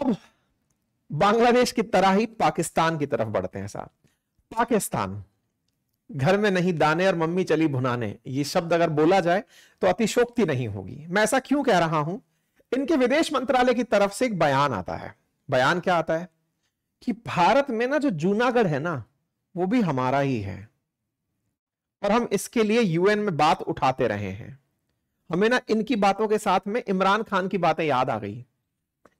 अब बांग्लादेश की तरह ही पाकिस्तान की तरफ बढ़ते हैं साहब पाकिस्तान घर में नहीं दाने और मम्मी चली भुनाने ये शब्द अगर बोला जाए तो अतिशोक्ति नहीं होगी मैं ऐसा क्यों कह रहा हूं इनके विदेश मंत्रालय की तरफ से एक बयान आता है बयान क्या आता है कि भारत में ना जो जूनागढ़ है ना वो भी हमारा ही है और हम इसके लिए यूएन में बात उठाते रहे हैं हमें ना इनकी बातों के साथ में इमरान खान की बातें याद आ गई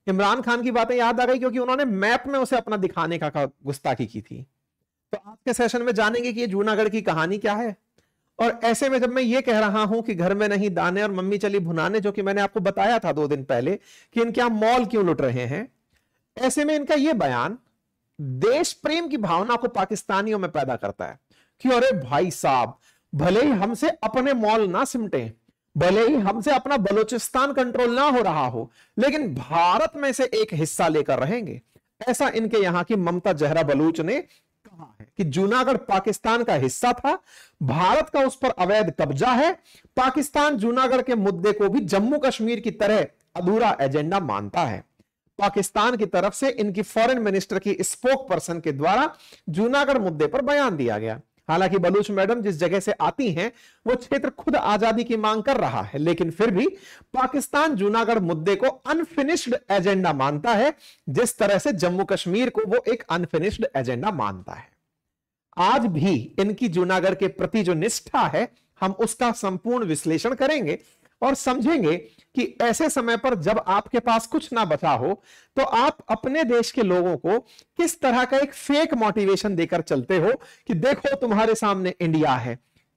इमरान खान की बातें याद आ गई क्योंकि उन्होंने मैप में उसे अपना दिखाने का गुस्ताखी की थी तो आज के सेशन में जानेंगे कि ये जूनागढ़ की कहानी क्या है और ऐसे में जब मैं ये कह रहा हूं कि घर में नहीं दाने और मम्मी चली भुनाने जो कि मैंने आपको बताया था दो दिन पहले कि इनके यहां मॉल क्यों लुट रहे हैं ऐसे में इनका यह बयान देश प्रेम की भावना को पाकिस्तानियों में पैदा करता है कि अरे भाई साहब भले ही हमसे अपने मॉल ना सिमटे भले ही हमसे अपना बलूचिस्तान कंट्रोल ना हो रहा हो लेकिन भारत में से एक हिस्सा लेकर रहेंगे ऐसा इनके यहां की ममता जहरा बलूच ने कहा है कि जूनागढ़ पाकिस्तान का हिस्सा था भारत का उस पर अवैध कब्जा है पाकिस्तान जूनागढ़ के मुद्दे को भी जम्मू कश्मीर की तरह अधूरा एजेंडा मानता है पाकिस्तान की तरफ से इनकी फॉरेन मिनिस्टर की स्पोक पर्सन के द्वारा जूनागढ़ मुद्दे पर बयान दिया गया हालांकि बलूच मैडम जिस जगह से आती हैं वो क्षेत्र खुद आजादी की मांग कर रहा है लेकिन फिर भी पाकिस्तान जूनागढ़ मुद्दे को अनफिनिश्ड एजेंडा मानता है जिस तरह से जम्मू कश्मीर को वो एक अनफिनिश्ड एजेंडा मानता है आज भी इनकी जूनागढ़ के प्रति जो निष्ठा है हम उसका संपूर्ण विश्लेषण करेंगे और समझेंगे कि ऐसे समय पर जब आपके पास कुछ ना बचा हो तो आप अपने देश के लोगों को किस तरह का एक फेक मोटिवेशन देकर चलते हो कि देखो तुम्हारे सामने इंडिया है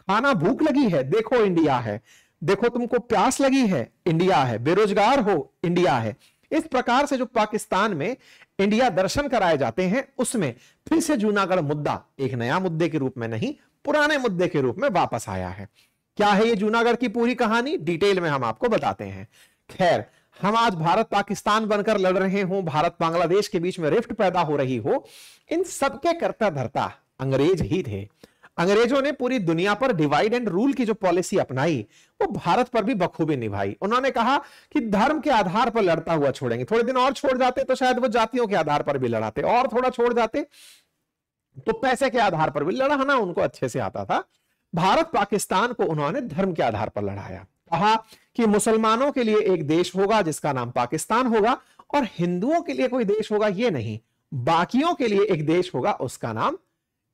खाना भूख लगी है देखो इंडिया है देखो तुमको प्यास लगी है इंडिया है बेरोजगार हो इंडिया है इस प्रकार से जो पाकिस्तान में इंडिया दर्शन कराए जाते हैं उसमें फिर से जूनागढ़ मुद्दा एक नया मुद्दे के रूप में नहीं पुराने मुद्दे के रूप में वापस आया है क्या है ये जूनागढ़ की पूरी कहानी डिटेल में हम आपको बताते हैं खैर हम आज भारत पाकिस्तान बनकर लड़ रहे हो भारत बांग्लादेश के बीच में रिफ्ट पैदा हो रही हो इन सबके करता धरता अंग्रेज ही थे अंग्रेजों ने पूरी दुनिया पर डिवाइड एंड रूल की जो पॉलिसी अपनाई वो भारत पर भी बखूबी निभाई उन्होंने कहा कि धर्म के आधार पर लड़ता हुआ छोड़ेंगे थोड़े दिन और छोड़ जाते तो शायद वो जातियों के आधार पर भी लड़ाते और थोड़ा छोड़ जाते तो पैसे के आधार पर भी लड़ाना उनको अच्छे से आता था भारत पाकिस्तान को उन्होंने धर्म के आधार पर लड़ाया कहा कि मुसलमानों के लिए एक देश होगा जिसका नाम पाकिस्तान होगा और हिंदुओं के लिए कोई देश होगा ये नहीं बाकियों के लिए एक देश होगा उसका नाम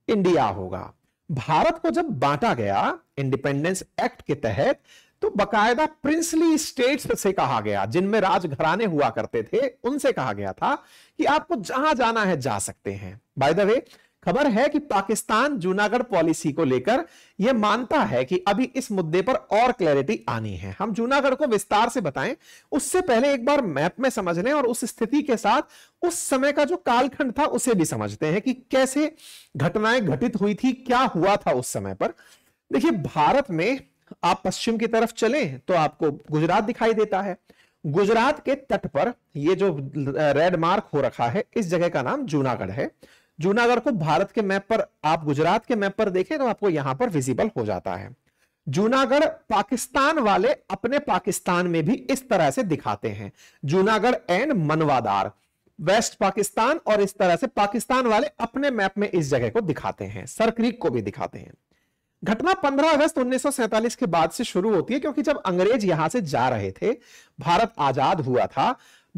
इंडिया होगा भारत को जब बांटा गया इंडिपेंडेंस एक्ट के तहत तो बकायदा प्रिंसली स्टेट्स से कहा गया जिनमें राजघराने हुआ करते थे उनसे कहा गया था कि आपको जहां जाना है जा सकते हैं बाय द वे खबर है कि पाकिस्तान जूनागढ़ पॉलिसी को लेकर यह मानता है कि अभी इस मुद्दे पर और क्लैरिटी आनी है हम जूनागढ़ को विस्तार से बताएं उससे पहले एक बार मैप में समझ लें और उस स्थिति के साथ उस समय का जो कालखंड था उसे भी समझते हैं कि कैसे घटनाएं घटित हुई थी क्या हुआ था उस समय पर देखिए भारत में आप पश्चिम की तरफ चले तो आपको गुजरात दिखाई देता है गुजरात के तट पर यह जो रेड मार्क हो रखा है इस जगह का नाम जूनागढ़ है जूनागढ़ को भारत के मैप पर आप गुजरात के मैप पर देखें तो आपको यहां पर विजिबल हो जाता है जूनागढ़ पाकिस्तान वाले अपने पाकिस्तान में भी इस तरह से दिखाते हैं जूनागढ़ एंड मनवादार वेस्ट पाकिस्तान और इस तरह से पाकिस्तान वाले अपने मैप में इस जगह को दिखाते हैं सरक्रीक को भी दिखाते हैं घटना 15 अगस्त 1947 के बाद से शुरू होती है क्योंकि जब अंग्रेज यहां से जा रहे थे भारत आजाद हुआ था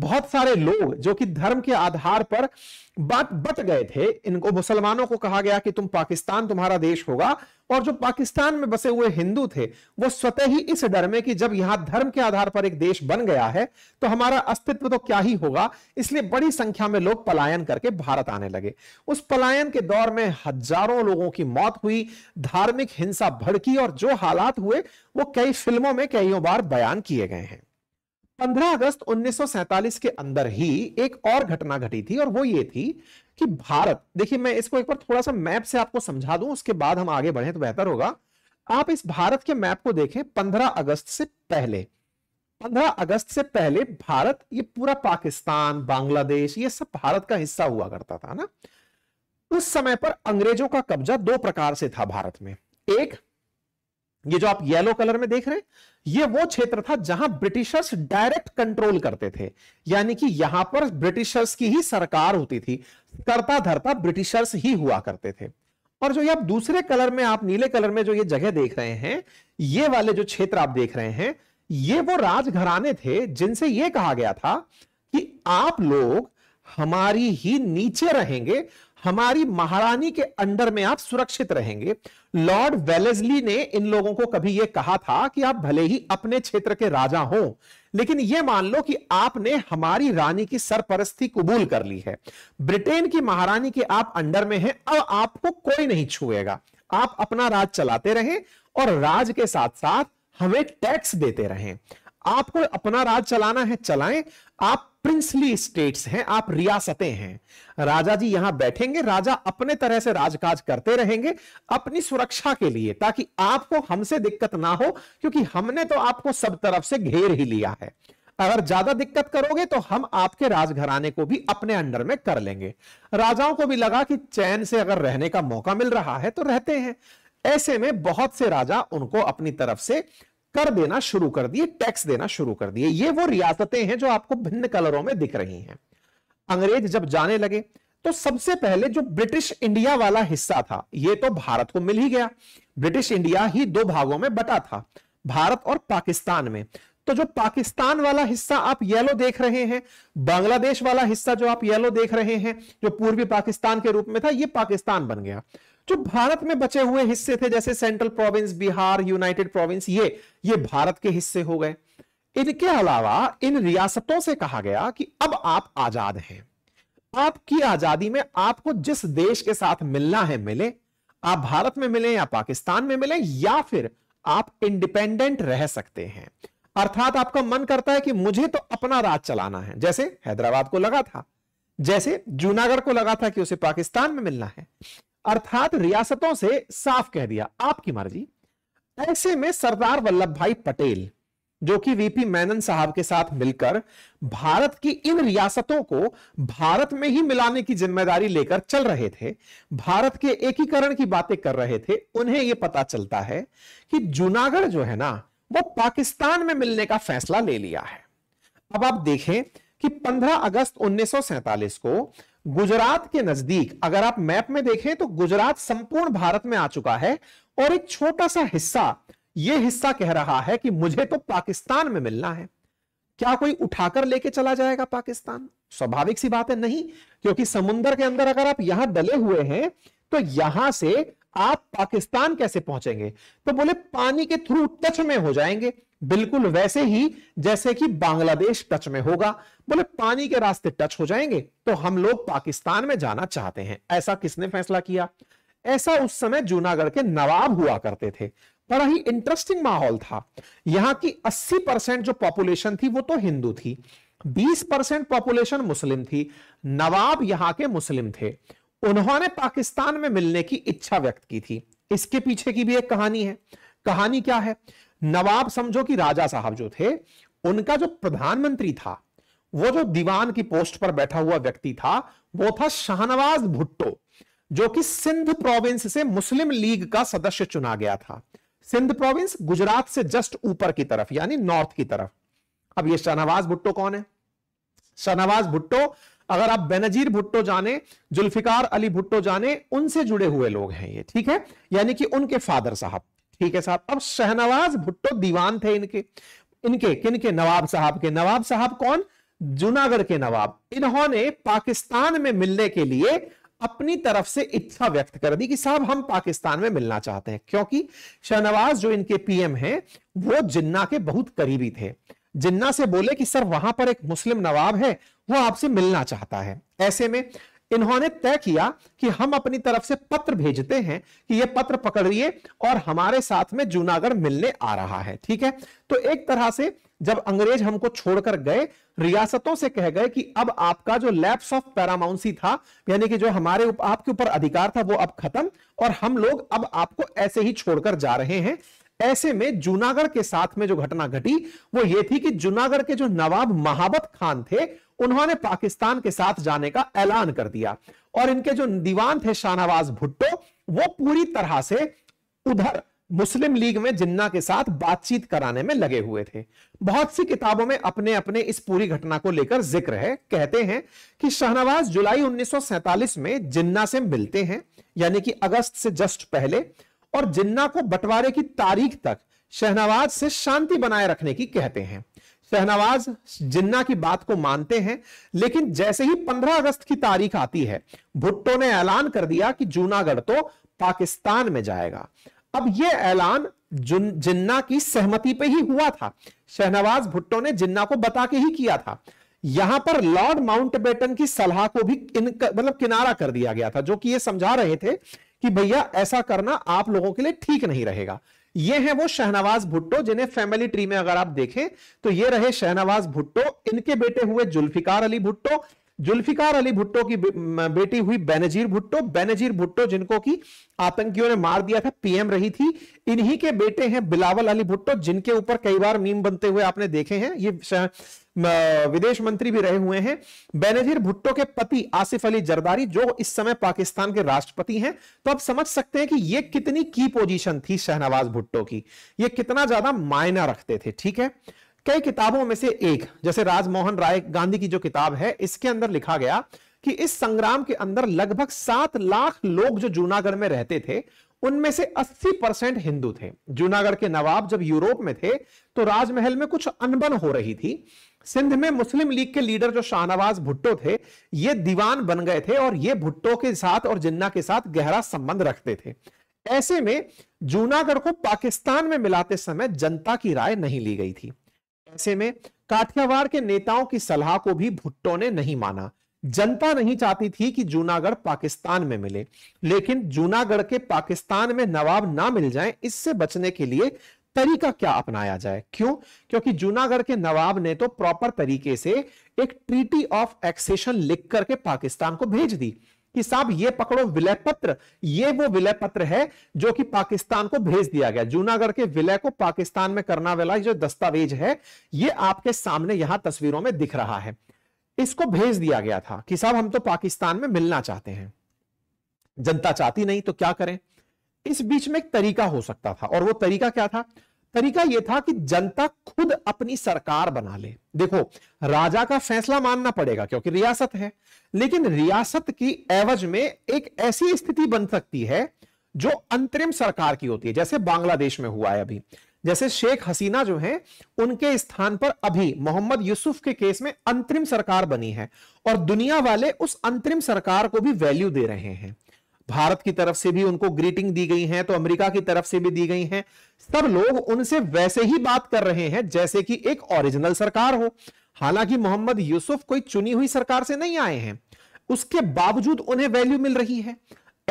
बहुत सारे लोग जो कि धर्म के आधार पर बात बत गए थे इनको मुसलमानों को कहा गया कि तुम पाकिस्तान तुम्हारा देश होगा और जो पाकिस्तान में बसे हुए हिंदू थे वो स्वतः ही इस डर में कि जब यहां धर्म के आधार पर एक देश बन गया है तो हमारा अस्तित्व तो क्या ही होगा इसलिए बड़ी संख्या में लोग पलायन करके भारत आने लगे उस पलायन के दौर में हजारों लोगों की मौत हुई धार्मिक हिंसा भड़की और जो हालात हुए वो कई फिल्मों में कईयों बार बयान किए गए हैं 15 अगस्त 1947 के अंदर ही एक और घटना घटी थी और वो ये थी कि भारत देखिए मैं इसको एक बार थोड़ा सा मैप से आपको समझा दूं उसके बाद हम आगे बढ़े तो बेहतर होगा आप इस भारत के मैप को देखें 15 अगस्त से पहले 15 अगस्त से पहले भारत ये पूरा पाकिस्तान बांग्लादेश ये सब भारत का हिस्सा हुआ करता था ना उस समय पर अंग्रेजों का कब्जा दो प्रकार से था भारत में एक ये जो आप येलो कलर में देख रहे हैं ये वो क्षेत्र था जहां ब्रिटिशर्स डायरेक्ट कंट्रोल करते थे यानी कि यहां पर ब्रिटिशर्स की ही सरकार होती थी करता धरता ब्रिटिशर्स ही हुआ करते थे और जो ये आप दूसरे कलर में आप नीले कलर में जो ये जगह देख रहे हैं ये वाले जो क्षेत्र आप देख रहे हैं ये वो राजघराने थे जिनसे ये कहा गया था कि आप लोग हमारी ही नीचे रहेंगे हमारी महारानी के अंडर में आप सुरक्षित रहेंगे लॉर्ड वेलेजली ने इन लोगों को कभी यह कहा था कि आप भले ही अपने क्षेत्र के राजा हो लेकिन यह मान लो कि आपने हमारी रानी की सरपरस्ती कबूल कर ली है ब्रिटेन की महारानी के आप अंडर में हैं अब आपको कोई नहीं छुएगा आप अपना राज चलाते रहें और राज के साथ साथ हमें टैक्स देते रहें आपको अपना राज चलाना है चलाएं आप प्रिंसली स्टेट्स हैं आप रियासतें हैं राजा जी यहां बैठेंगे राजा अपने तरह से राजकाज करते रहेंगे अपनी सुरक्षा के लिए ताकि आपको हमसे दिक्कत ना हो क्योंकि हमने तो आपको सब तरफ से घेर ही लिया है अगर ज्यादा दिक्कत करोगे तो हम आपके राजघराने को भी अपने अंडर में कर लेंगे राजाओं को भी लगा कि चैन से अगर रहने का मौका मिल रहा है तो रहते हैं ऐसे में बहुत से राजा उनको अपनी तरफ से कर देना शुरू कर दिए टैक्स देना शुरू कर दिए ये वो रियासतें हैं जो आपको भिन्न कलरों में दिख रही हैं अंग्रेज जब जाने लगे तो सबसे पहले जो ब्रिटिश इंडिया वाला हिस्सा था ये तो भारत को मिल ही गया ब्रिटिश इंडिया ही दो भागों में बटा था भारत और पाकिस्तान में तो जो पाकिस्तान वाला हिस्सा आप येलो देख रहे हैं बांग्लादेश वाला हिस्सा जो आप येलो देख रहे हैं जो पूर्वी पाकिस्तान के रूप में था ये पाकिस्तान बन गया जो भारत में बचे हुए हिस्से थे जैसे central province Bihar united province ये ये भारत के हिस्से हो गए इनके अलावा इन रियासतों से कहा गया कि अब आप आजाद हैं आपकी आजादी में आपको जिस देश के साथ मिलना है मिले आप भारत में मिले या पाकिस्तान में मिले या फिर आप इंडिपेंडेंट रह सकते हैं अर्थात आपका मन करता है कि मुझे तो अपना राज चलाना है जैसे हैदराबाद को लगा था जैसे जूनागढ़ को लगा था कि उसे पाकिस्तान में मिलना है अर्थात रियासतों से साफ कह दिया आपकी मर्जी ऐसे में सरदार वल्लभ भाई पटेल जो कि वीपी मैनन साहब के साथ मिलकर भारत की इन रियासतों को भारत में ही मिलाने की जिम्मेदारी लेकर चल रहे थे भारत के एकीकरण की बातें कर रहे थे उन्हें यह पता चलता है कि जूनागढ़ जो है ना वो पाकिस्तान में मिलने का फैसला ले लिया है अब आप देखें कि 15 अगस्त उन्नीस को गुजरात के नजदीक अगर आप मैप में देखें तो गुजरात संपूर्ण भारत में आ चुका है और एक छोटा सा हिस्सा यह हिस्सा कह रहा है कि मुझे तो पाकिस्तान में मिलना है क्या कोई उठाकर लेके चला जाएगा पाकिस्तान स्वाभाविक सी बात है नहीं क्योंकि समुद्र के अंदर अगर आप यहां डले हुए हैं तो यहां से आप पाकिस्तान कैसे पहुंचेंगे तो बोले पानी के थ्रू टच में हो जाएंगे बिल्कुल वैसे ही जैसे कि बांग्लादेश टच में होगा बोले पानी के रास्ते टच हो जाएंगे तो हम लोग पाकिस्तान में जाना चाहते हैं ऐसा किसने फैसला किया ऐसा उस समय जूनागढ़ के नवाब हुआ करते थे बड़ा ही इंटरेस्टिंग माहौल था यहाँ की 80 परसेंट जो पॉपुलेशन थी वो तो हिंदू थी 20 परसेंट पॉपुलेशन मुस्लिम थी नवाब यहाँ के मुस्लिम थे उन्होंने पाकिस्तान में मिलने की इच्छा व्यक्त की थी इसके पीछे की भी एक कहानी है कहानी क्या है नवाब समझो कि राजा साहब जो थे उनका जो प्रधानमंत्री था वो जो दीवान की पोस्ट पर बैठा हुआ व्यक्ति था वो था शाहनवाज भुट्टो जो कि सिंध प्रोविंस से मुस्लिम लीग का सदस्य चुना गया था सिंध प्रोविंस गुजरात से जस्ट ऊपर की तरफ यानी नॉर्थ की तरफ अब ये शाहनवाज भुट्टो कौन है शाहनवाज भुट्टो अगर आप बेनजीर भुट्टो जाने जुल्फिकार अली भुट्टो जाने उनसे जुड़े हुए लोग हैं ये ठीक है यानी कि उनके फादर साहब ठीक है साहब अब शहनवाज भुट्टो दीवान थे इनके इनके किन के नवाब साहब के नवाब साहब कौन जूनागढ़ के नवाब इन्होंने पाकिस्तान में मिलने के लिए अपनी तरफ से इच्छा व्यक्त कर दी कि साहब हम पाकिस्तान में मिलना चाहते हैं क्योंकि शहनवाज जो इनके पीएम हैं वो जिन्ना के बहुत करीबी थे जिन्ना से बोले कि सर वहां पर एक मुस्लिम नवाब है वो आपसे मिलना चाहता है ऐसे में इन्होंने तय किया कि हम अपनी तरफ से पत्र भेजते हैं कि यह पत्र पकड़िए और हमारे साथ में जूनागढ़ मिलने आ रहा है ठीक है तो एक तरह से जब अंग्रेज हमको छोड़कर गए रियासतों से कह गए कि अब आपका जो लैप्स ऑफ पैरामाउंसी था यानी कि जो हमारे उप, आपके ऊपर अधिकार था वो अब खत्म और हम लोग अब आपको ऐसे ही छोड़कर जा रहे हैं ऐसे में जूनागढ़ के साथ में जो घटना घटी वो ये थी कि जूनागढ़ के जो नवाब महाबत खान थे उन्होंने पाकिस्तान के साथ जाने का ऐलान कर दिया और इनके जो दीवान थे शाहनवाज भुट्टो वो पूरी तरह से उधर मुस्लिम लीग में जिन्ना के साथ बातचीत कराने में लगे हुए थे बहुत सी किताबों में अपने अपने इस पूरी घटना को लेकर जिक्र है कहते हैं कि शाहनवाज जुलाई 1947 में जिन्ना से मिलते हैं यानी कि अगस्त से जस्ट पहले और जिन्ना को बंटवारे की तारीख तक शहनवाज से शांति बनाए रखने की कहते हैं शहनवाज जिन्ना की बात को मानते हैं लेकिन जैसे ही 15 अगस्त की तारीख आती है भुट्टो ने ऐलान कर दिया कि जूनागढ़ तो पाकिस्तान में जाएगा अब यह ऐलान जिन्ना की सहमति पे ही हुआ था शहनवाज भुट्टो ने जिन्ना को बता के ही किया था यहां पर लॉर्ड माउंटबेटन की सलाह को भी मतलब किनारा कर दिया गया था जो कि ये समझा रहे थे कि भैया ऐसा करना आप लोगों के लिए ठीक नहीं रहेगा ये है वो शहनवाज भुट्टो जिन्हें फैमिली ट्री में अगर आप देखें तो ये रहे शहनवाज भुट्टो इनके बेटे हुए जुल्फिकार अली भुट्टो जुल्फिकार अली भुट्टो की बेटी हुई बेनजीर भुट्टो बेनजीर भुट्टो जिनको की आतंकियों ने मार दिया था पीएम रही थी इन्हीं के बेटे हैं बिलावल अली भुट्टो जिनके ऊपर कई बार मीम बनते हुए आपने देखे हैं ये विदेश मंत्री भी रहे हुए हैं बेनजीर भुट्टो के पति आसिफ अली जरदारी जो इस समय पाकिस्तान के राष्ट्रपति हैं तो आप समझ सकते हैं कि ये कितनी की पोजीशन थी शहनवाज भुट्टो की ये कितना ज्यादा मायना रखते थे ठीक है कई किताबों में से एक जैसे राजमोहन राय गांधी की जो किताब है इसके अंदर लिखा गया कि इस संग्राम के अंदर लगभग सात लाख लोग जो जूनागढ़ में रहते थे उनमें से 80 परसेंट हिंदू थे जूनागढ़ के नवाब जब यूरोप में थे तो राजमहल में कुछ अनबन हो रही थी सिंध में मुस्लिम लीग के लीडर जो शाहनवाज भुट्टो थे ये दीवान बन गए थे और ये भुट्टो के साथ और जिन्ना के साथ गहरा संबंध रखते थे ऐसे में जूनागढ़ को पाकिस्तान में मिलाते समय जनता की राय नहीं ली गई थी ऐसे में काठियावाड़ के नेताओं की सलाह को भी भुट्टो ने नहीं माना जनता नहीं चाहती थी कि जूनागढ़ पाकिस्तान में मिले लेकिन जूनागढ़ के पाकिस्तान में नवाब ना मिल जाए इससे बचने के लिए तरीका क्या अपनाया जाए क्यों क्योंकि जूनागढ़ के नवाब ने तो प्रॉपर तरीके से एक ट्रीटी ऑफ एक्सेशन लिख करके पाकिस्तान को भेज दी कि साहब ये पकड़ो विलय पत्र ये वो विलय पत्र है जो कि पाकिस्तान को भेज दिया गया जूनागढ़ के विलय को पाकिस्तान में करना वाला जो दस्तावेज है ये आपके सामने यहां तस्वीरों में दिख रहा है इसको भेज दिया गया था कि साहब हम तो पाकिस्तान में मिलना चाहते हैं जनता चाहती नहीं तो क्या करें इस बीच में एक तरीका हो सकता था और वो तरीका क्या था तरीका यह था कि जनता खुद अपनी सरकार बना ले देखो राजा का फैसला मानना पड़ेगा क्योंकि रियासत है लेकिन रियासत की एवज में एक ऐसी स्थिति बन सकती है जो अंतरिम सरकार की होती है जैसे बांग्लादेश में हुआ है अभी जैसे शेख हसीना जो है उनके स्थान पर अभी मोहम्मद यूसुफ के केस में अंतरिम सरकार बनी है और दुनिया वाले उस अंतरिम सरकार को भी वैल्यू दे रहे हैं भारत की तरफ से भी उनको ग्रीटिंग दी गई है तो अमेरिका की तरफ से भी दी गई है सब लोग उनसे वैसे ही बात कर रहे हैं जैसे कि एक ओरिजिनल सरकार हो हालांकि मोहम्मद यूसुफ कोई चुनी हुई सरकार से नहीं आए हैं उसके बावजूद उन्हें वैल्यू मिल रही है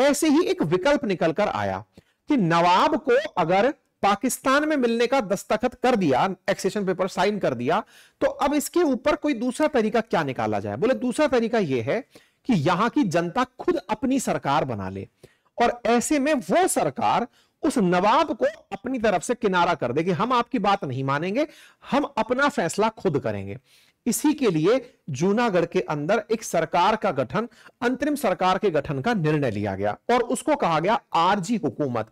ऐसे ही एक विकल्प निकलकर आया कि नवाब को अगर पाकिस्तान में मिलने का दस्तखत कर दिया एक्सेशन पेपर साइन कर दिया तो अब इसके ऊपर कोई दूसरा तरीका क्या निकाला जाए बोले दूसरा तरीका यह है कि यहां की जनता खुद अपनी सरकार बना ले और ऐसे में वो सरकार उस नवाब को अपनी तरफ से किनारा कर देगी हम आपकी बात नहीं मानेंगे हम अपना फैसला खुद करेंगे इसी के लिए जूनागढ़ के अंदर एक सरकार का गठन अंतरिम सरकार के गठन का निर्णय लिया गया और उसको कहा गया आरजी हुकूमत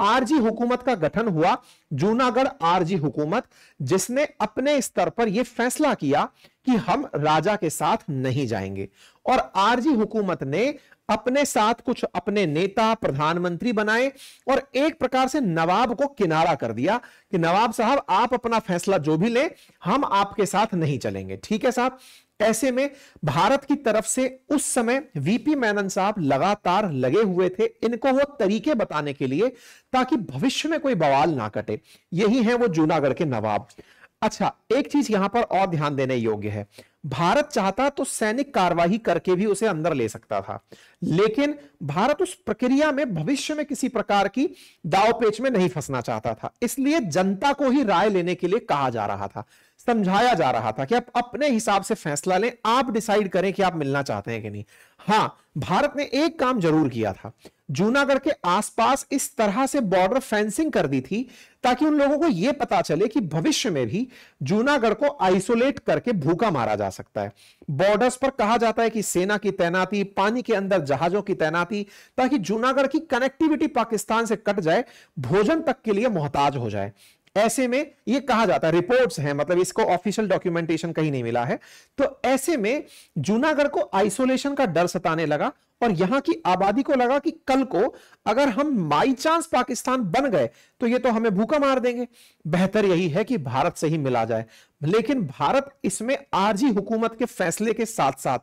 आरजी हुकूमत का गठन हुआ जूनागढ़ आरजी हुकूमत जिसने अपने स्तर पर यह फैसला किया कि हम राजा के साथ नहीं जाएंगे और आरजी हुकूमत ने अपने साथ कुछ अपने नेता प्रधानमंत्री बनाए और एक प्रकार से नवाब को किनारा कर दिया कि नवाब साहब आप अपना फैसला जो भी लें हम आपके साथ नहीं चलेंगे ठीक है साहब ऐसे में भारत की तरफ से उस समय वीपी मैनन साहब लगातार लगे हुए थे इनको वो तरीके बताने के लिए ताकि भविष्य में कोई बवाल ना कटे यही है वो जूनागढ़ के नवाब अच्छा एक चीज यहां पर और ध्यान देने योग्य है भारत चाहता तो सैनिक कार्यवाही करके भी उसे अंदर ले सकता था लेकिन भारत उस प्रक्रिया में भविष्य में किसी प्रकार की दाव पेच में नहीं फंसना चाहता था इसलिए जनता को ही राय लेने के लिए कहा जा रहा था समझाया जा रहा था कि आप अपने हिसाब से फैसला लें आप डिसाइड करें कि आप मिलना चाहते हैं कि नहीं हाँ भारत ने एक काम जरूर किया था जूनागढ़ के आसपास इस तरह से बॉर्डर फेंसिंग कर दी थी ताकि उन लोगों को यह पता चले कि भविष्य में भी जूनागढ़ को आइसोलेट करके भूखा मारा जा सकता है बॉर्डर्स पर कहा जाता है कि सेना की तैनाती पानी के अंदर जहाजों की तैनाती ताकि जूनागढ़ की कनेक्टिविटी पाकिस्तान से कट जाए भोजन तक के लिए मोहताज हो जाए ऐसे में ये कहा जाता है रिपोर्ट्स हैं मतलब इसको ऑफिशियल डॉक्यूमेंटेशन कहीं नहीं मिला है तो ऐसे में जूनागढ़ को आइसोलेशन का डर सताने लगा और यहां की आबादी को लगा कि कल को अगर हम माई चांस पाकिस्तान बन गए तो ये तो हमें भूखा मार देंगे बेहतर यही है कि भारत से ही मिला जाए लेकिन भारत इसमें आरजी हुकूमत के फैसले के साथ साथ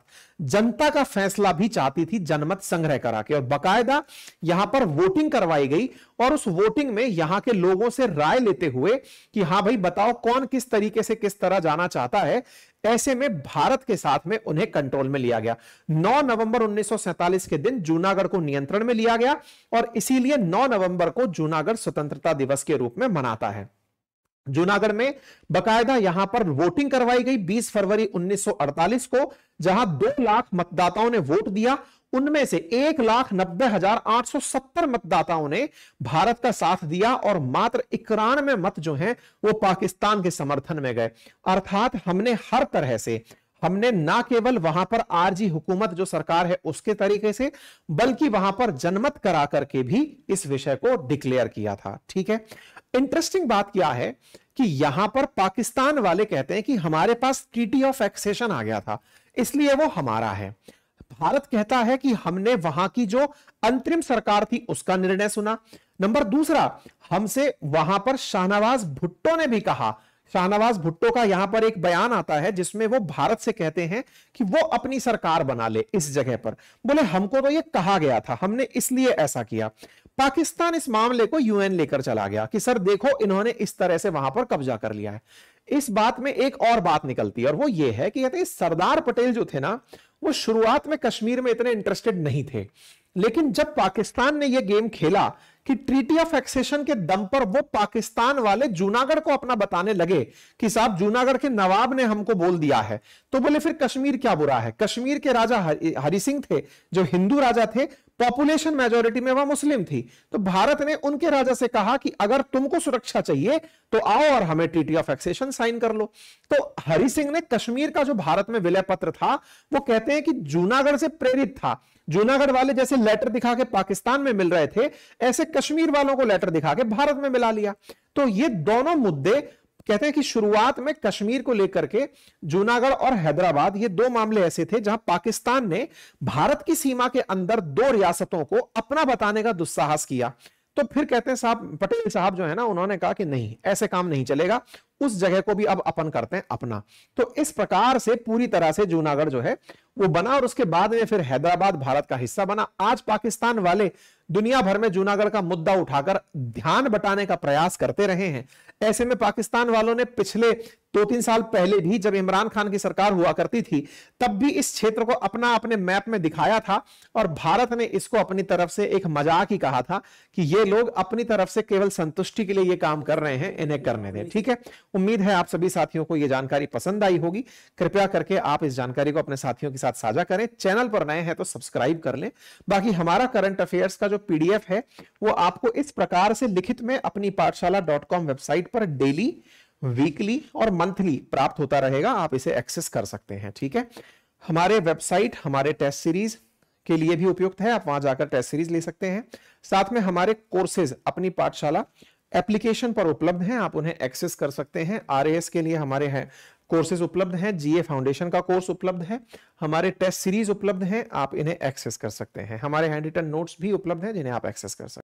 जनता का फैसला भी चाहती थी जनमत संग्रह करा के और बकायदा यहां पर वोटिंग करवाई गई और उस वोटिंग में यहां के लोगों से राय लेते हुए कि हाँ भाई बताओ कौन किस तरीके से किस तरह जाना चाहता है ऐसे में भारत के साथ में उन्हें कंट्रोल में लिया गया 9 नवंबर 1947 के दिन जूनागढ़ को नियंत्रण में लिया गया और इसीलिए 9 नवंबर को जूनागढ़ स्वतंत्रता दिवस के रूप में मनाता है जूनागढ़ में बकायदा यहां पर वोटिंग करवाई गई 20 फरवरी 1948 को जहां दो लाख मतदाताओं ने वोट दिया उनमें से एक लाख नब्बे हजार आठ सौ सत्तर मतदाताओं ने भारत का साथ दिया और मात्र इक्यानवे मत जो हैं वो पाकिस्तान के समर्थन में गए अर्थात हमने हर तरह से हमने ना केवल वहां पर आरजी हुकूमत जो सरकार है उसके तरीके से बल्कि वहां पर जनमत करा करके भी इस विषय को डिक्लेयर किया था ठीक है इंटरेस्टिंग बात क्या है कि यहां पर पाकिस्तान वाले कहते हैं कि हमारे पास ट्रीटी ऑफ एक्सेशन आ गया था इसलिए वो हमारा है भारत कहता है कि हमने वहां की जो अंतरिम सरकार थी उसका निर्णय सुना नंबर दूसरा हमसे वहां पर शाहनवाज भुट्टो ने भी कहा शाहनवाज भुट्टो का यहां पर एक बयान आता है जिसमें वो भारत से कहते हैं कि वो अपनी सरकार बना ले इस जगह पर बोले हमको तो ये कहा गया था हमने इसलिए ऐसा किया पाकिस्तान इस मामले को यूएन लेकर चला गया कि सर देखो इन्होंने इस तरह से वहां पर कब्जा कर लिया है इस बात में एक और बात निकलती है और वो ये है कि कहते सरदार पटेल जो थे ना वो शुरुआत में कश्मीर में इतने इंटरेस्टेड नहीं थे लेकिन जब पाकिस्तान ने यह गेम खेला कि ट्रीटी ऑफ एक्सेशन के दम पर वो पाकिस्तान वाले जूनागढ़ को अपना बताने लगे कि साहब जूनागढ़ के नवाब ने हमको बोल दिया है तो बोले फिर कश्मीर क्या बुरा है कश्मीर के राजा हरि सिंह थे जो हिंदू राजा थे पॉपुलेशन मेजोरिटी में वह मुस्लिम थी तो भारत ने उनके राजा से कहा कि अगर तुमको सुरक्षा चाहिए तो आओ और हमें ट्रीटी ऑफ एक्सेशन साइन कर लो तो हरि सिंह ने कश्मीर का जो भारत में विलय पत्र था वो कहते हैं कि जूनागढ़ से प्रेरित था जूनागढ़ वाले जैसे लेटर दिखा के पाकिस्तान में मिल रहे थे ऐसे कश्मीर वालों को लेटर दिखा के भारत में मिला लिया तो ये दोनों मुद्दे कहते हैं कि शुरुआत में कश्मीर को लेकर के जूनागढ़ और हैदराबाद ये दो मामले ऐसे थे जहां पाकिस्तान ने भारत की सीमा के अंदर दो रियासतों को अपना बताने का दुस्साहस किया तो फिर कहते हैं साहब पटेल साहब जो है ना उन्होंने कहा कि नहीं ऐसे काम नहीं चलेगा उस जगह को भी अब अपन करते हैं अपना तो इस प्रकार से पूरी तरह से जूनागढ़ जो है वो बना और उसके बाद में फिर हैदराबाद भारत का हिस्सा बना आज पाकिस्तान वाले दुनिया भर में जूनागढ़ का मुद्दा उठाकर ध्यान बटाने का प्रयास करते रहे हैं ऐसे में पाकिस्तान वालों ने पिछले दो तीन साल पहले भी जब इमरान खान की सरकार हुआ करती थी तब भी इस क्षेत्र को अपना अपने मैप में दिखाया था और भारत ने इसको अपनी तरफ से एक मजाक ही कहा था कि ये लोग अपनी तरफ से केवल संतुष्टि के लिए ये काम कर रहे हैं इन्हें करने दें ठीक है उम्मीद है आप सभी साथियों को यह जानकारी पसंद आई होगी कृपया करके आप इस जानकारी को अपने साथियों के साथ साझा करें चैनल पर नए हैं तो सब्सक्राइब कर लें बाकी हमारा करंट अफेयर्स का जो पीडीएफ है वो आपको इस प्रकार से लिखित में अपनी पाठशाला वेबसाइट पर डेली वीकली और मंथली प्राप्त होता रहेगा आप इसे एक्सेस कर सकते हैं ठीक है हमारे वेबसाइट हमारे टेस्ट सीरीज के लिए भी उपयुक्त है आप वहां जाकर टेस्ट सीरीज ले सकते हैं साथ में हमारे कोर्सेज अपनी पाठशाला एप्लीकेशन पर उपलब्ध हैं आप उन्हें एक्सेस कर सकते हैं आरएएस के लिए हमारे हैं कोर्सेज उपलब्ध हैं जीए फाउंडेशन का कोर्स उपलब्ध है हमारे टेस्ट सीरीज उपलब्ध हैं आप इन्हें एक्सेस कर सकते हैं हमारे हैंड रिटन नोट्स भी उपलब्ध हैं जिन्हें आप एक्सेस कर सकते हैं